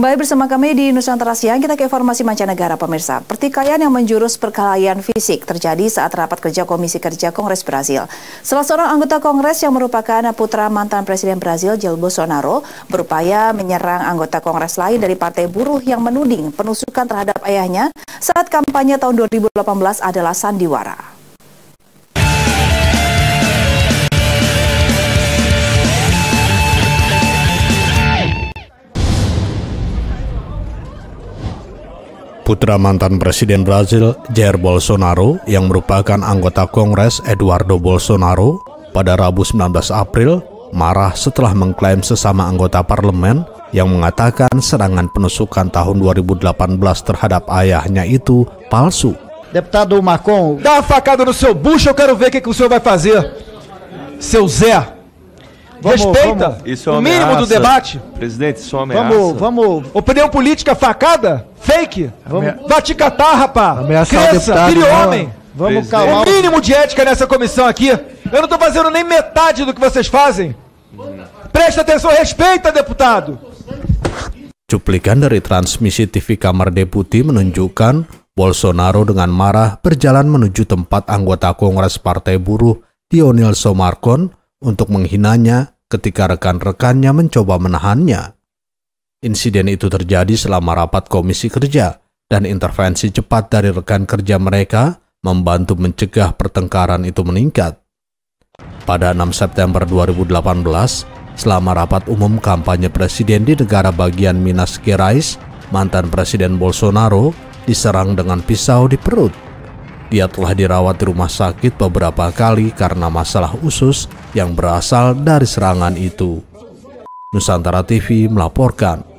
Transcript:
Kembali bersama kami di Nusantara Siang, kita ke informasi mancanegara pemirsa. Pertikaian yang menjurus perkelahian fisik terjadi saat rapat kerja Komisi Kerja Kongres Brasil. Salah seorang anggota Kongres yang merupakan putra mantan Presiden Brasil Jair Bolsonaro berupaya menyerang anggota Kongres lain dari Partai Buruh yang menuding penusukan terhadap ayahnya saat kampanye tahun 2018 adalah sandiwara. putra mantan Presiden Brazil Jair Bolsonaro yang merupakan anggota Kongres Eduardo Bolsonaro pada Rabu 19 April marah setelah mengklaim sesama anggota parlemen yang mengatakan serangan penusukan tahun 2018 terhadap ayahnya itu palsu. Deputado Macron, dá facada no seu bucho, eu quero ver o que, que o senhor vai fazer, seu Zé. Vamos, Respeita vamos. Isso é o mínimo ameaça. do debate. Presidente, isso é uma ameaça. Vamos, vamos. Opinião política facada? Fake? Vamos. Vá te catar, rapá. Ameaça Cresça, homem. Vamos Presidente. O mínimo de ética nessa comissão aqui. Eu não tô fazendo nem metade do que vocês fazem. Presta atenção, respeita, deputado. Cuplikan dari transmisi TV Kamar Deputi menunjukkan Bolsonaro dengan marah berjalan menuju tempat anggota Kongres Partai Buruh Dionil Somarkon untuk menghinanya ketika rekan-rekannya mencoba menahannya. Insiden itu terjadi selama rapat komisi kerja dan intervensi cepat dari rekan kerja mereka membantu mencegah pertengkaran itu meningkat. Pada 6 September 2018, selama rapat umum kampanye presiden di negara bagian Minas Gerais, mantan Presiden Bolsonaro diserang dengan pisau di perut dia telah dirawat di rumah sakit beberapa kali karena masalah usus yang berasal dari serangan itu. Nusantara TV melaporkan.